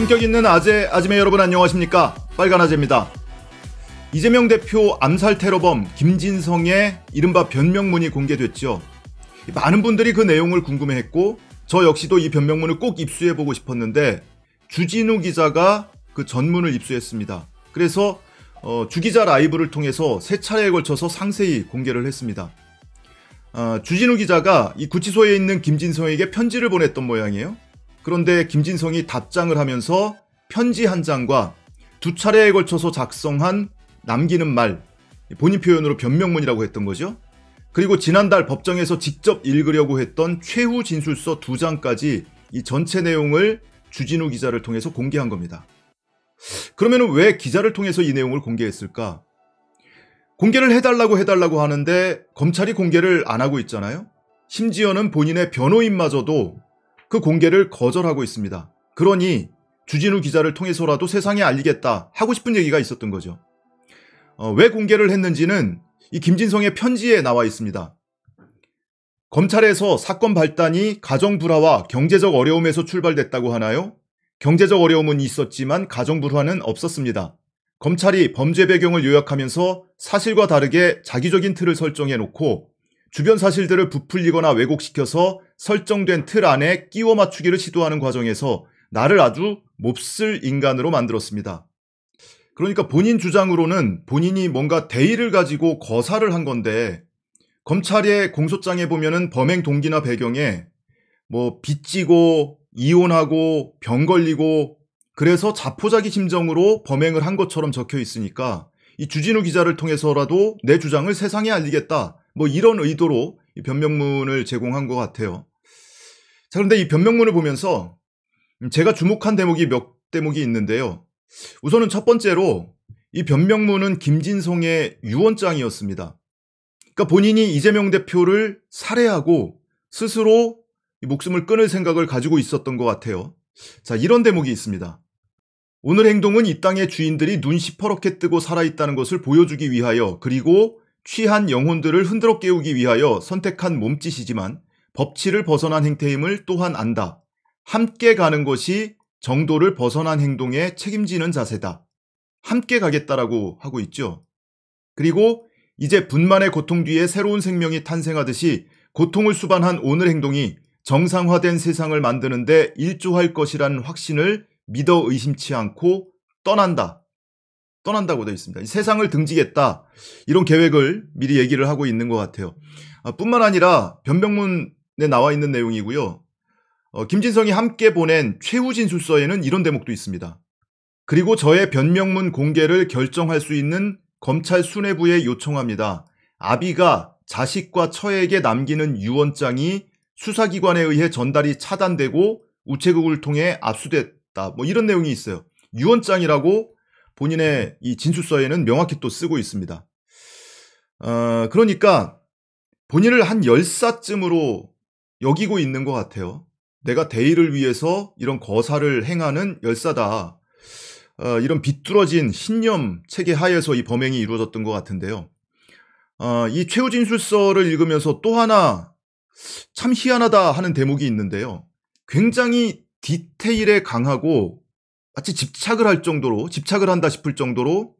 품격 있는 아재, 아지매 여러분 안녕하십니까? 빨간 아재입니다. 이재명 대표 암살 테러범 김진성의 이른바 변명문이 공개됐죠. 많은 분들이 그 내용을 궁금해했고 저 역시도 이 변명문을 꼭 입수해보고 싶었는데 주진우 기자가 그 전문을 입수했습니다. 그래서 어, 주기자 라이브를 통해서 세 차례에 걸쳐서 상세히 공개를 했습니다. 어, 주진우 기자가 이 구치소에 있는 김진성에게 편지를 보냈던 모양이에요. 그런데 김진성이 답장을 하면서 편지 한 장과 두 차례에 걸쳐서 작성한 남기는 말, 본인 표현으로 변명문이라고 했던 거죠. 그리고 지난달 법정에서 직접 읽으려고 했던 최후 진술서 두 장까지 이 전체 내용을 주진우 기자를 통해서 공개한 겁니다. 그러면 왜 기자를 통해서 이 내용을 공개했을까? 공개를 해달라고 해달라고 하는데 검찰이 공개를 안 하고 있잖아요? 심지어는 본인의 변호인마저도 그 공개를 거절하고 있습니다. 그러니 주진우 기자를 통해서라도 세상에 알리겠다 하고 싶은 얘기가 있었던 거죠. 어, 왜 공개를 했는지는 이 김진성의 편지에 나와 있습니다. 검찰에서 사건 발단이 가정 불화와 경제적 어려움에서 출발됐다고 하나요? 경제적 어려움은 있었지만 가정 불화는 없었습니다. 검찰이 범죄 배경을 요약하면서 사실과 다르게 자기적인 틀을 설정해 놓고 주변 사실들을 부풀리거나 왜곡시켜서 설정된 틀 안에 끼워 맞추기를 시도하는 과정에서 나를 아주 몹쓸 인간으로 만들었습니다. 그러니까 본인 주장으로는 본인이 뭔가 대의를 가지고 거사를 한 건데 검찰의 공소장에 보면은 범행 동기나 배경에 뭐 빚지고 이혼하고 병 걸리고 그래서 자포자기 심정으로 범행을 한 것처럼 적혀 있으니까 이 주진우 기자를 통해서라도 내 주장을 세상에 알리겠다 뭐 이런 의도로 변명문을 제공한 것 같아요. 자, 그런데 이 변명문을 보면서 제가 주목한 대목이 몇 대목이 있는데요. 우선은 첫 번째로 이 변명문은 김진성의 유언장이었습니다. 그러니까 본인이 이재명 대표를 살해하고 스스로 목숨을 끊을 생각을 가지고 있었던 것 같아요. 자, 이런 대목이 있습니다. 오늘 행동은 이 땅의 주인들이 눈 시퍼렇게 뜨고 살아있다는 것을 보여주기 위하여 그리고 취한 영혼들을 흔들어 깨우기 위하여 선택한 몸짓이지만 법치를 벗어난 행태임을 또한 안다. 함께 가는 것이 정도를 벗어난 행동에 책임지는 자세다. 함께 가겠다라고 하고 있죠. 그리고 이제 분만의 고통 뒤에 새로운 생명이 탄생하듯이 고통을 수반한 오늘 행동이 정상화된 세상을 만드는데 일조할 것이라는 확신을 믿어 의심치 않고 떠난다. 떠난다고 되어 있습니다. 세상을 등지겠다. 이런 계획을 미리 얘기를 하고 있는 것 같아요. 아, 뿐만 아니라 변병문 네, 나와 있는 내용이고요. 어, 김진성이 함께 보낸 최우진 수서에는 이런 대목도 있습니다. 그리고 저의 변명문 공개를 결정할 수 있는 검찰 수뇌부에 요청합니다. 아비가 자식과 처에게 남기는 유언장이 수사기관에 의해 전달이 차단되고 우체국을 통해 압수됐다. 뭐 이런 내용이 있어요. 유언장이라고 본인의 이 진술서에는 명확히 또 쓰고 있습니다. 어, 그러니까 본인을 한 10사쯤으로 여기고 있는 것 같아요. 내가 대의를 위해서 이런 거사를 행하는 열사다. 어, 이런 비뚤어진 신념 체계 하에서 이 범행이 이루어졌던 것 같은데요. 어, 이최우 진술서를 읽으면서 또 하나 참 희한하다 하는 대목이 있는데요. 굉장히 디테일에 강하고 마치 집착을 할 정도로 집착을 한다 싶을 정도로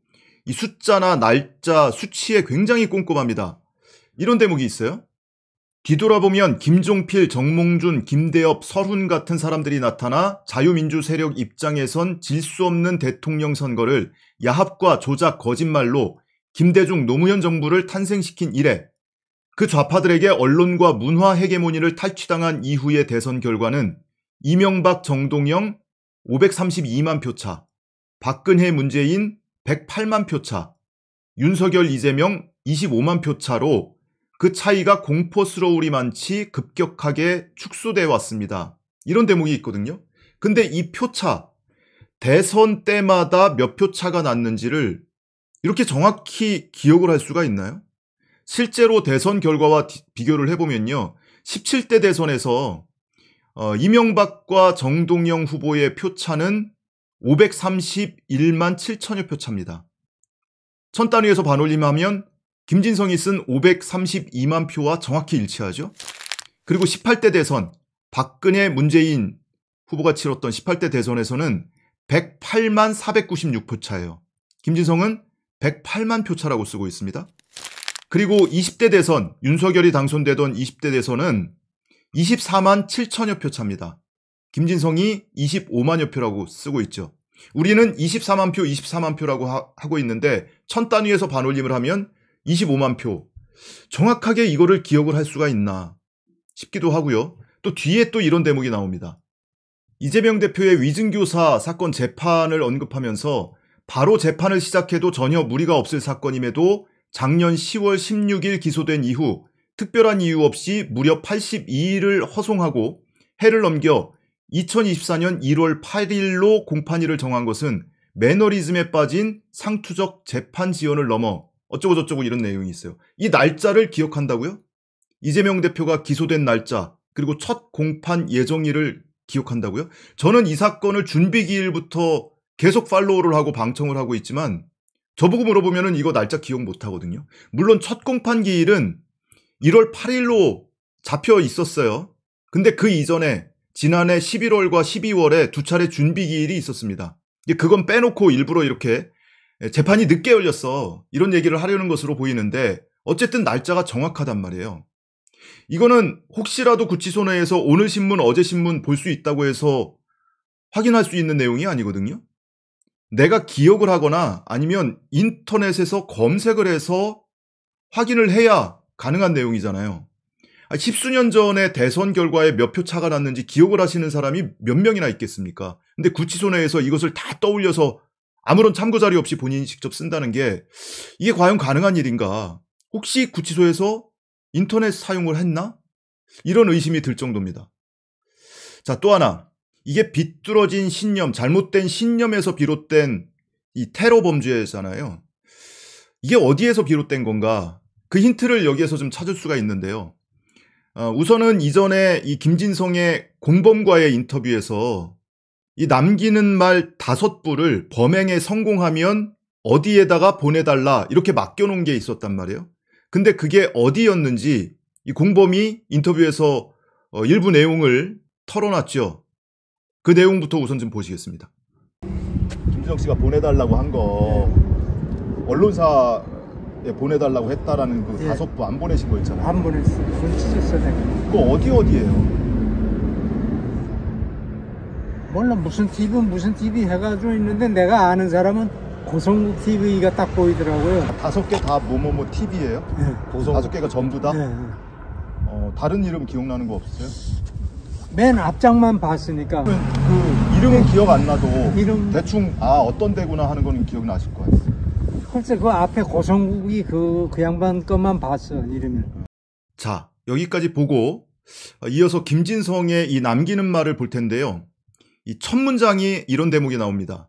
이 숫자나 날짜, 수치에 굉장히 꼼꼼합니다. 이런 대목이 있어요. 뒤돌아보면 김종필, 정몽준, 김대엽, 서훈 같은 사람들이 나타나 자유민주 세력 입장에선 질 수 없는 대통령 선거를 야합과 조작 거짓말로 김대중 노무현 정부를 탄생시킨 이래 그 좌파들에게 언론과 문화 헤게모니를 탈취당한 이후의 대선 결과는 이명박 정동영 532만 표차, 박근혜 문재인 108만 표차, 윤석열 이재명 25만 표차로 그 차이가 공포스러우리만치 급격하게 축소돼 왔습니다. 이런 대목이 있거든요. 근데 이 표차, 대선 때마다 몇표 차가 났는지를 이렇게 정확히 기억을 할 수가 있나요? 실제로 대선 결과와 비교를 해보면요. 17대 대선에서 어, 이명박과 정동영 후보의 표차는 531만 7천여 표차입니다. 천 단위에서 반올림하면 김진성이 쓴 532만 표와 정확히 일치하죠. 그리고 18대 대선 박근혜 문재인 후보가 치렀던 18대 대선에서는 108만 496표 차예요. 김진성은 108만 표 차라고 쓰고 있습니다. 그리고 20대 대선 윤석열이 당선되던 20대 대선은 24만 7천여 표 차입니다. 김진성이 25만여 표라고 쓰고 있죠. 우리는 24만 표, 24만 표라고 하, 고 있는데 천 단위에서 반올림을 하면 25만 표. 정확하게 이거를 기억을 할 수가 있나 싶기도 하고요. 또 뒤에 또 이런 대목이 나옵니다. 이재명 대표의 위증교사 사건 재판을 언급하면서 바로 재판을 시작해도 전혀 무리가 없을 사건임에도 작년 10월 16일 기소된 이후 특별한 이유 없이 무려 82일을 허송하고 해를 넘겨 2024년 1월 8일로 공판일을 정한 것은 매너리즘에 빠진 상투적 재판 지원을 넘어 어쩌고저쩌고 이런 내용이 있어요. 이 날짜를 기억한다고요? 이재명 대표가 기소된 날짜 그리고 첫 공판 예정일을 기억한다고요? 저는 이 사건을 준비기일부터 계속 팔로우를 하고 방청을 하고 있지만 저보고 물어보면 이거 날짜 기억 못하거든요. 물론 첫 공판 기일은 1월 8일로 잡혀 있었어요. 근데 그 이전에 지난해 11월과 12월에 두 차례 준비기일이 있었습니다. 그건 빼놓고 일부러 이렇게 예, 재판이 늦게 열렸어. 이런 얘기를 하려는 것으로 보이는데 어쨌든 날짜가 정확하단 말이에요. 이거는 혹시라도 구치소 내에서 오늘 신문, 어제 신문 볼 수 있다고 해서 확인할 수 있는 내용이 아니거든요. 내가 기억을 하거나 아니면 인터넷에서 검색을 해서 확인을 해야 가능한 내용이잖아요. 아, 십수년 전에 대선 결과에 몇 표 차가 났는지 기억을 하시는 사람이 몇 명이나 있겠습니까? 근데 구치소 내에서 이것을 다 떠올려서 아무런 참고 자료 없이 본인이 직접 쓴다는 게 이게 과연 가능한 일인가? 혹시 구치소에서 인터넷 사용을 했나? 이런 의심이 들 정도입니다. 자, 또 하나. 이게 비뚤어진 신념, 잘못된 신념에서 비롯된 이 테러 범죄잖아요. 이게 어디에서 비롯된 건가? 그 힌트를 여기에서 좀 찾을 수가 있는데요. 어, 우선은 이전에 이 김진성의 공범과의 인터뷰에서 이 남기는 말 다섯 부를 범행에 성공하면 어디에다가 보내달라 이렇게 맡겨놓은 게 있었단 말이에요. 근데 그게 어디였는지 이 공범이 인터뷰에서 어, 일부 내용을 털어놨죠. 그 내용부터 우선 좀 보시겠습니다. 김준혁 씨가 보내달라고 한 거 언론사에 보내달라고 했다라는 그 예. 다섯 부 안 보내신 거 있잖아요. 안 보냈어요. 손 찢었어요. 그거 어디 어디예요? 몰라 무슨 TV 무슨 TV 해가지고 있는데 내가 아는 사람은 고성국 TV가 딱 보이더라고요 다섯 개 다 뭐뭐뭐 TV예요? 네. 고성 다섯 개가 전부 다? 네. 어, 다른 이름 기억나는 거 없으세요? 맨 앞장만 봤으니까 그, 그 이름은 기억 안 나도 이름... 대충 아 어떤 데구나 하는 거는 기억나실 거 같아요 글쎄 그 앞에 고성국이 그, 그 양반 것만 봤어 이름을 자 여기까지 보고 이어서 김진성의 이 남기는 말을 볼 텐데요 이첫 문장이 이런 대목이 나옵니다.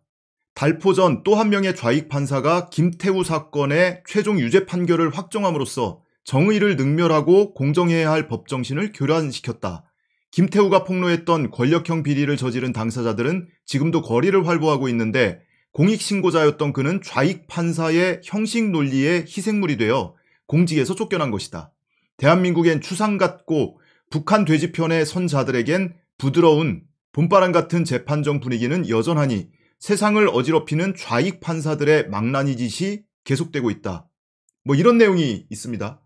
발포 전 또 한 명의 좌익 판사가 김태우 사건의 최종 유죄 판결을 확정함으로써 정의를 능멸하고 공정해야 할 법정신을 교란시켰다. 김태우가 폭로했던 권력형 비리를 저지른 당사자들은 지금도 거리를 활보하고 있는데 공익신고자였던 그는 좌익 판사의 형식 논리에 희생물이 되어 공직에서 쫓겨난 것이다. 대한민국엔 추상 같고 북한 돼지편의 선자들에겐 부드러운 봄바람 같은 재판정 분위기는 여전하니 세상을 어지럽히는 좌익 판사들의 망나니 짓이 계속되고 있다. 뭐 이런 내용이 있습니다.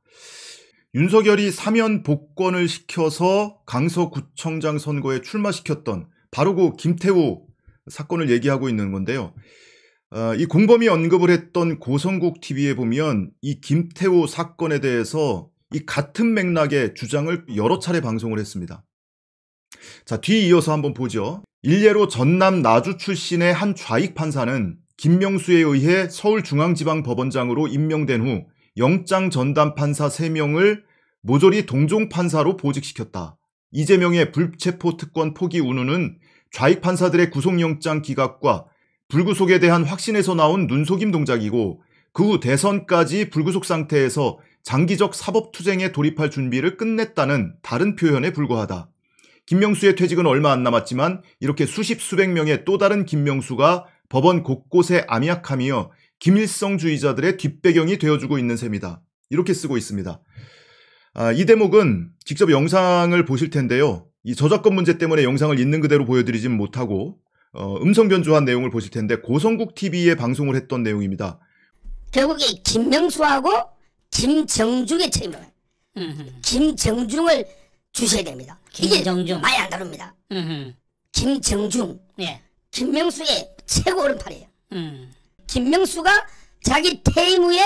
윤석열이 사면 복권을 시켜서 강서구청장 선거에 출마시켰던 바로 그 김태우 사건을 얘기하고 있는 건데요. 어, 이 공범이 언급을 했던 고성국 TV에 보면 이 김태우 사건에 대해서 이 같은 맥락의 주장을 여러 차례 방송을 했습니다. 자, 뒤 이어서 한번 보죠. 일례로 전남 나주 출신의 한 좌익 판사는 김명수에 의해 서울중앙지방법원장으로 임명된 후 영장 전담 판사 3명을 모조리 동종 판사로 보직시켰다. 이재명의 불체포 특권 포기 운운은 좌익 판사들의 구속영장 기각과 불구속에 대한 확신에서 나온 눈속임 동작이고 그 후 대선까지 불구속 상태에서 장기적 사법투쟁에 돌입할 준비를 끝냈다는 다른 표현에 불과하다. 김명수의 퇴직은 얼마 안 남았지만 이렇게 수십 수백 명의 또 다른 김명수가 법원 곳곳에 암약하며 김일성주의자들의 뒷배경이 되어주고 있는 셈이다. 이렇게 쓰고 있습니다. 아, 이 대목은 직접 영상을 보실 텐데요. 이 저작권 문제 때문에 영상을 있는 그대로 보여드리진 못하고 어, 음성 변조한 내용을 보실 텐데 고성국 TV에 방송을 했던 내용입니다. 결국에 김명수하고 김정중의 책임을 음, 음. 김정중을 주셔야 됩니다. 김정중. 이게 많이 안 다룹니다. 음흠. 김정중. 예. 김명수의 최고 오른팔이에요. 음. 김명수가 자기 퇴임 후에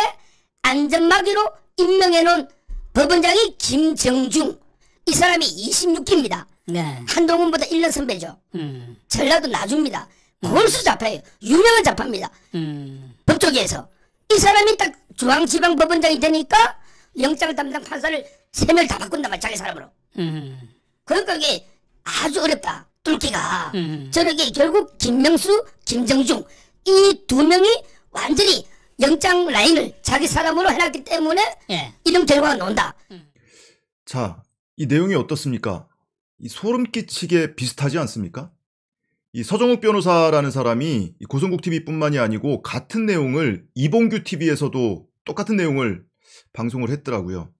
안전마귀로 임명해놓은 법원장이 김정중. 이 사람이 26기입니다. 네. 한동훈보다 1년 선배죠. 음. 전라도 나줍니다. 음. 골수 잡파예요. 유명한 잡파입니다. 음. 법조계에서. 이 사람이 딱 중앙지방법원장이 되니까 영장 담당 판사를 세 명 다 바꾼단 말이야. 자기 사람으로. 음. 그러니까 게 아주 어렵다. 뚫기가. 음. 저는 이게 결국 김명수, 김정중 이 두 명이 완전히 영장 라인을 자기 사람으로 해놨기 때문에 예. 이런 결과가 나온다. 음. 자, 이 내용이 어떻습니까? 이 소름 끼치게 비슷하지 않습니까? 이 서정욱 변호사라는 사람이 고성국 TV뿐만이 아니고 같은 내용을 이봉규 TV에서도 똑같은 내용을 방송을 했더라고요.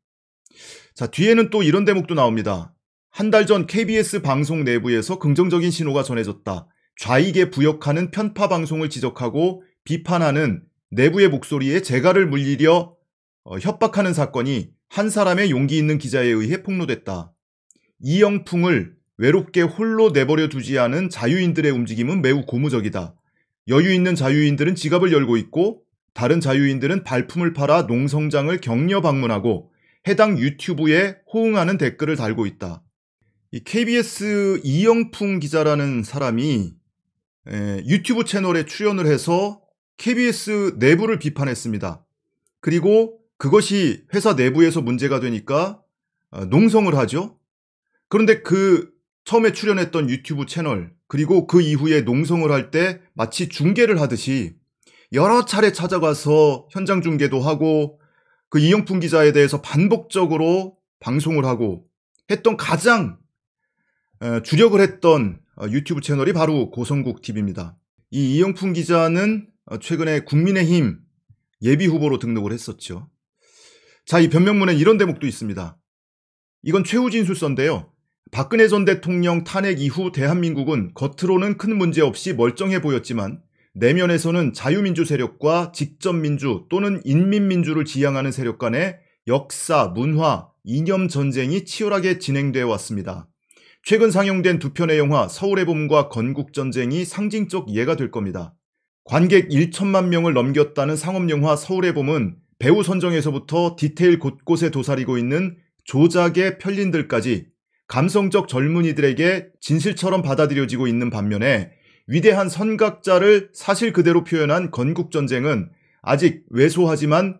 자, 뒤에는 또 이런 대목도 나옵니다. 한 달 전 KBS 방송 내부에서 긍정적인 신호가 전해졌다. 좌익에 부역하는 편파 방송을 지적하고 비판하는 내부의 목소리에 재갈을 물리려 어, 협박하는 사건이 한 사람의 용기 있는 기자에 의해 폭로됐다. 이영풍을 외롭게 홀로 내버려 두지 않은 자유인들의 움직임은 매우 고무적이다. 여유 있는 자유인들은 지갑을 열고 있고 다른 자유인들은 발품을 팔아 농성장을 격려 방문하고 해당 유튜브에 호응하는 댓글을 달고 있다. 이 KBS 이영풍 기자라는 사람이 에, 유튜브 채널에 출연을 해서 KBS 내부를 비판했습니다. 그리고 그것이 회사 내부에서 문제가 되니까 어, 농성을 하죠. 그런데 그 처음에 출연했던 유튜브 채널 그리고 그 이후에 농성을 할 때 마치 중계를 하듯이 여러 차례 찾아가서 현장 중계도 하고 그 이영풍 기자에 대해서 반복적으로 방송을 하고 했던 가장 주력을 했던 어, 유튜브 채널이 바로 고성국 TV입니다. 이 이영풍 기자는 어, 최근에 국민의힘 예비 후보로 등록을 했었죠. 자, 이 변명문엔 이런 대목도 있습니다. 이건 최우진 술서인데요. 박근혜 전 대통령 탄핵 이후 대한민국은 겉으로는 큰 문제 없이 멀쩡해 보였지만 내면에서는 자유민주 세력과 직접민주 또는 인민민주를 지향하는 세력 간의 역사, 문화, 이념 전쟁이 치열하게 진행되어 왔습니다. 최근 상영된 두 편의 영화 서울의 봄과 건국전쟁이 상징적 예가 될 겁니다. 관객 1천만 명을 넘겼다는 상업영화 서울의 봄은 배우 선정에서부터 디테일 곳곳에 도사리고 있는 조작의 편린들까지 감성적 젊은이들에게 진실처럼 받아들여지고 있는 반면에 위대한 선각자를 사실 그대로 표현한 건국전쟁은 아직 왜소하지만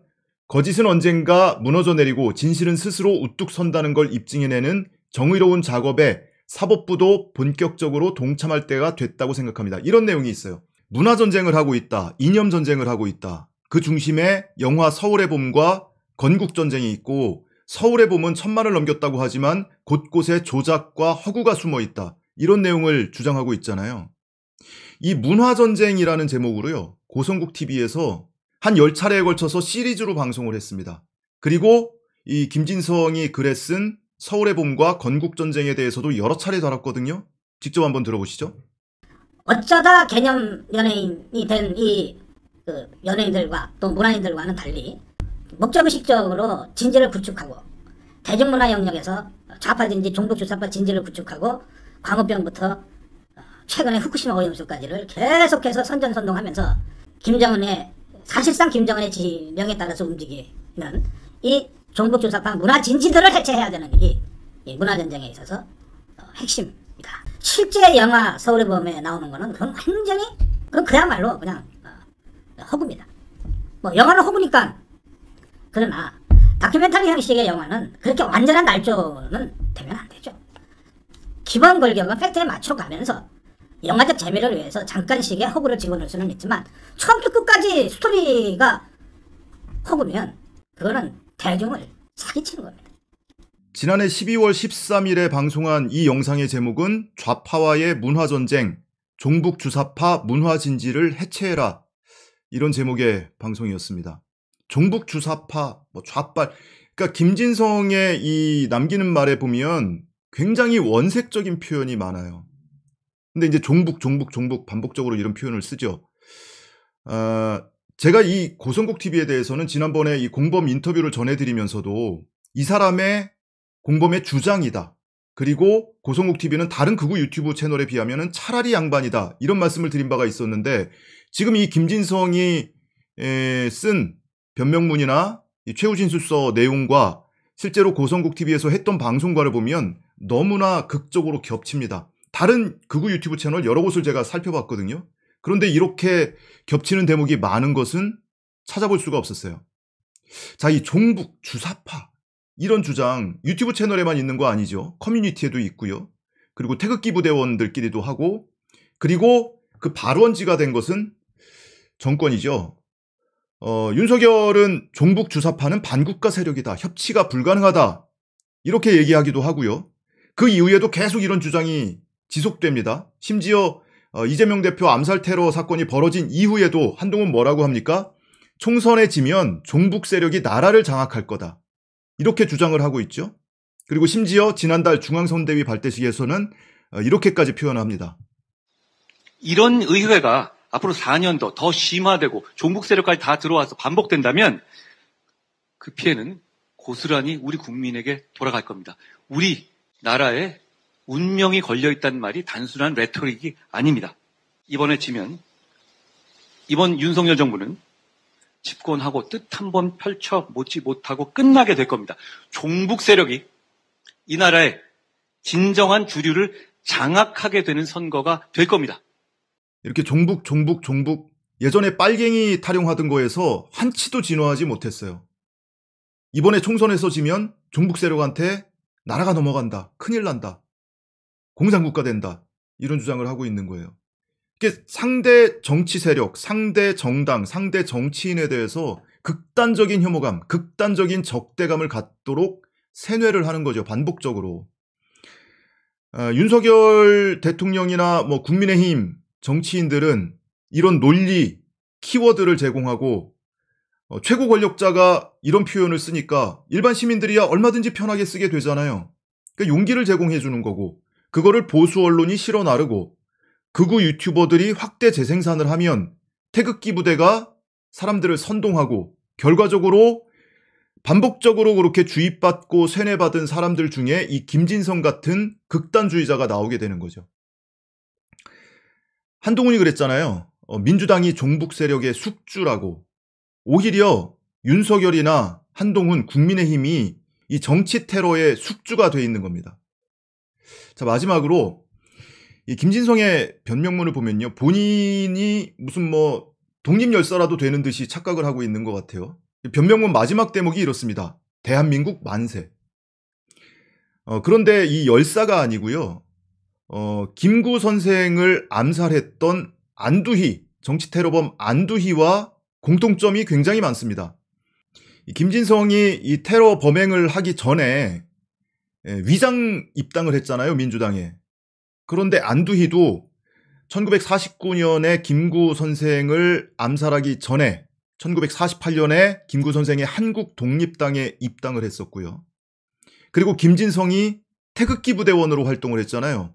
거짓은 언젠가 무너져 내리고 진실은 스스로 우뚝 선다는 걸 입증해내는 정의로운 작업에 사법부도 본격적으로 동참할 때가 됐다고 생각합니다. 이런 내용이 있어요. 문화전쟁을 하고 있다. 이념전쟁을 하고 있다. 그 중심에 영화 서울의 봄과 건국전쟁이 있고 서울의 봄은 천만을 넘겼다고 하지만 곳곳에 조작과 허구가 숨어 있다. 이런 내용을 주장하고 있잖아요. 이 문화전쟁이라는 제목으로요. 고성국 TV에서 한 10차례에 걸쳐서 시리즈로 방송을 했습니다. 그리고 이 김진성이 글에 쓴 서울의 봄과 건국전쟁에 대해서도 여러 차례 다뤘거든요. 직접 한번 들어보시죠. 어쩌다 개념 연예인이 된이그 연예인들과 또 문화인들과는 달리 목적의식적으로 진지를 구축하고 대중문화 영역에서 좌파 진지, 종북 주사파 진지를 구축하고 광우병부터 최근에 후쿠시마 오염수까지를 계속해서 선전선동하면서 김정은의 사실상 김정은의 지명에 따라서 움직이는 이 종북 조사파 문화 진지들을 해체해야 되는 일이 문화 전쟁에 있어서 핵심입니다. 실제 영화 서울의 봄에 나오는 거는 그건 굉장히 그건 그야말로 그냥 어, 허구입니다. 뭐 영화는 허구니까 그러나 다큐멘터리 형식의 영화는 그렇게 완전한 날조는 되면 안 되죠. 기본 골격은 팩트에 맞춰가면서 영화적 재미를 위해서 잠깐씩의 허구를 집어넣을 수는 있지만 처음부터 끝까지 스토리가 허구면 그거는 대중을 사기치는 겁니다. 지난해 12월 13일에 방송한 이 영상의 제목은 좌파와의 문화전쟁, 종북주사파 문화진지를 해체해라 이런 제목의 방송이었습니다. 종북주사파, 뭐 좌빨, 그러니까 김진성의 이 남기는 말에 보면 굉장히 원색적인 표현이 많아요. 근데 이제 종북, 종북, 종북 반복적으로 이런 표현을 쓰죠. 아, 제가 이 고성국 TV에 대해서는 지난번에 이 공범 인터뷰를 전해드리면서도 이 사람의 공범의 주장이다. 그리고 고성국 TV는 다른 극우 유튜브 채널에 비하면 차라리 양반이다. 이런 말씀을 드린 바가 있었는데 지금 이 김진성이 쓴 변명문이나 최우진수서 내용과 실제로 고성국 TV에서 했던 방송과를 보면 너무나 극적으로 겹칩니다. 다른 극우 유튜브 채널 여러 곳을 제가 살펴봤거든요. 그런데 이렇게 겹치는 대목이 많은 것은 찾아볼 수가 없었어요. 자, 이 종북 주사파 이런 주장 유튜브 채널에만 있는 거 아니죠? 커뮤니티에도 있고요. 그리고 태극기 부대원들끼리도 하고 그리고 그 발원지가 된 것은 정권이죠. 어, 윤석열은 종북 주사파는 반국가 세력이다. 협치가 불가능하다. 이렇게 얘기하기도 하고요. 그 이후에도 계속 이런 주장이 지속됩니다. 심지어 어, 이재명 대표 암살 테러 사건이 벌어진 이후에도 한동훈 뭐라고 합니까? 총선에 지면 종북 세력이 나라를 장악할 거다. 이렇게 주장을 하고 있죠. 그리고 심지어 지난달 중앙선대위 발대식에서는 어, 이렇게까지 표현합니다. 이런 의회가 앞으로 4년 더, 더 심화되고 종북 세력까지 다 들어와서 반복된다면 그 피해는 고스란히 우리 국민에게 돌아갈 겁니다. 우리 나라의 운명이 걸려있다는 말이 단순한 레토릭이 아닙니다. 이번에 지면 이번 윤석열 정부는 집권하고 뜻 한번 펼쳐 못지 못하고 끝나게 될 겁니다. 종북 세력이 이 나라의 진정한 주류를 장악하게 되는 선거가 될 겁니다. 이렇게 종북, 종북, 종북. 예전에 빨갱이 탈용하던 거에서 한치도 진화하지 못했어요. 이번에 총선에서 지면 종북 세력한테 나라가 넘어간다. 큰일 난다. 공산국가 된다. 이런 주장을 하고 있는 거예요. 이게 상대 정치 세력, 상대 정당, 상대 정치인에 대해서 극단적인 혐오감, 극단적인 적대감을 갖도록 세뇌를 하는 거죠. 반복적으로. 어, 윤석열 대통령이나 뭐 국민의힘 정치인들은 이런 논리, 키워드를 제공하고 어, 최고 권력자가 이런 표현을 쓰니까 일반 시민들이야 얼마든지 편하게 쓰게 되잖아요. 그러니까 용기를 제공해 주는 거고 그거를 보수 언론이 실어 나르고 극우 유튜버들이 확대 재생산을 하면 태극기 부대가 사람들을 선동하고 결과적으로 반복적으로 그렇게 주입받고 세뇌받은 사람들 중에 이 김진성 같은 극단주의자가 나오게 되는 거죠. 한동훈이 그랬잖아요. 어, 민주당이 종북 세력의 숙주라고. 오히려 윤석열이나 한동훈 국민의힘이 이 정치 테러의 숙주가 돼 있는 겁니다. 자, 마지막으로 이 김진성의 변명문을 보면요. 본인이 무슨 뭐 독립열사라도 되는 듯이 착각을 하고 있는 것 같아요. 변명문 마지막 대목이 이렇습니다. 대한민국 만세. 어, 그런데 이 열사가 아니고요. 어, 김구 선생을 암살했던 안두희, 정치 테러범 안두희와 공통점이 굉장히 많습니다. 김진성이 이 테러 범행을 하기 전에 예, 위장 입당을 했잖아요 민주당에. 그런데 안두희도 1949년에 김구 선생을 암살하기 전에 1948년에 김구 선생의 한국 독립당에 입당을 했었고요. 그리고 김진성이 태극기 부대원으로 활동을 했잖아요.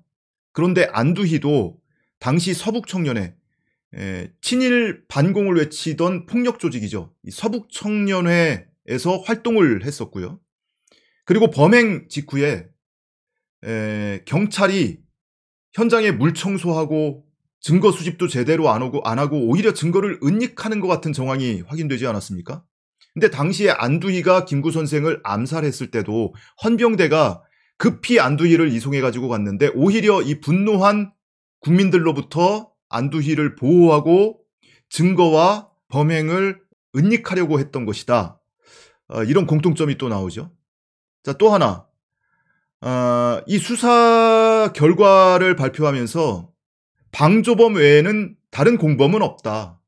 그런데 안두희도 당시 서북청년회 예, 친일 반공을 외치던 폭력 조직이죠. 서북청년회에서 활동을 했었고요. 그리고 범행 직후에 에, 경찰이 현장에 물청소하고 증거 수집도 제대로 안 오고 안 하고 오히려 증거를 은닉하는 것 같은 정황이 확인되지 않았습니까? 근데 당시에 안두희가 김구 선생을 암살했을 때도 헌병대가 급히 안두희를 이송해 가지고 갔는데 오히려 이 분노한 국민들로부터 안두희를 보호하고 증거와 범행을 은닉하려고 했던 것이다. 어, 이런 공통점이 또 나오죠. 자, 또 하나. 아, 이 수사 결과를 발표하면서 방조범 외에는 다른 공범은 없다.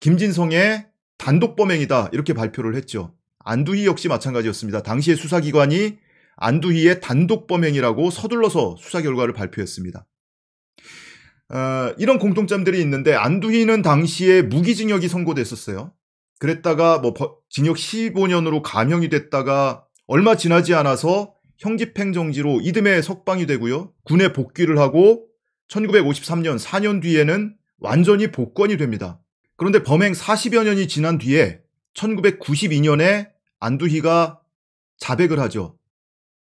김진성의 단독 범행이다. 이렇게 발표를 했죠. 안두희 역시 마찬가지였습니다. 당시의 수사기관이 안두희의 단독 범행이라고 서둘러서 수사 결과를 발표했습니다. 어, 이런 공통점들이 있는데 안두희는 당시에 무기징역이 선고됐었어요. 그랬다가 뭐 징역 15년으로 감형이 됐다가 얼마 지나지 않아서 형집행정지로 이듬해 석방이 되고요. 군에 복귀를 하고 1953년 4년 뒤에는 완전히 복권이 됩니다. 그런데 범행 40여 년이 지난 뒤에 1992년에 안두희가 자백을 하죠.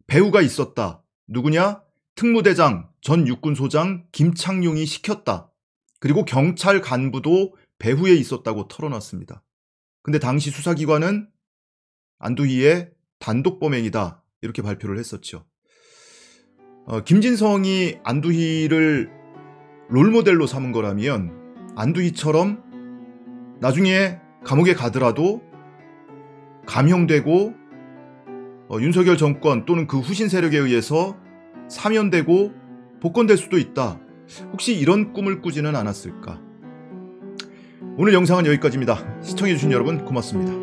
배우가 있었다. 누구냐? 특무대장 전 육군소장 김창룡이 시켰다. 그리고 경찰 간부도 배후에 있었다고 털어놨습니다. 근데 당시 수사기관은 안두희의 단독 범행이다 이렇게 발표를 했었죠. 어, 김진성이 안두희를 롤모델로 삼은 거라면 안두희처럼 나중에 감옥에 가더라도 감형되고 어, 윤석열 정권 또는 그 후신 세력에 의해서 사면되고 복권될 수도 있다. 혹시 이런 꿈을 꾸지는 않았을까? 오늘 영상은 여기까지입니다. 시청해주신 여러분 고맙습니다.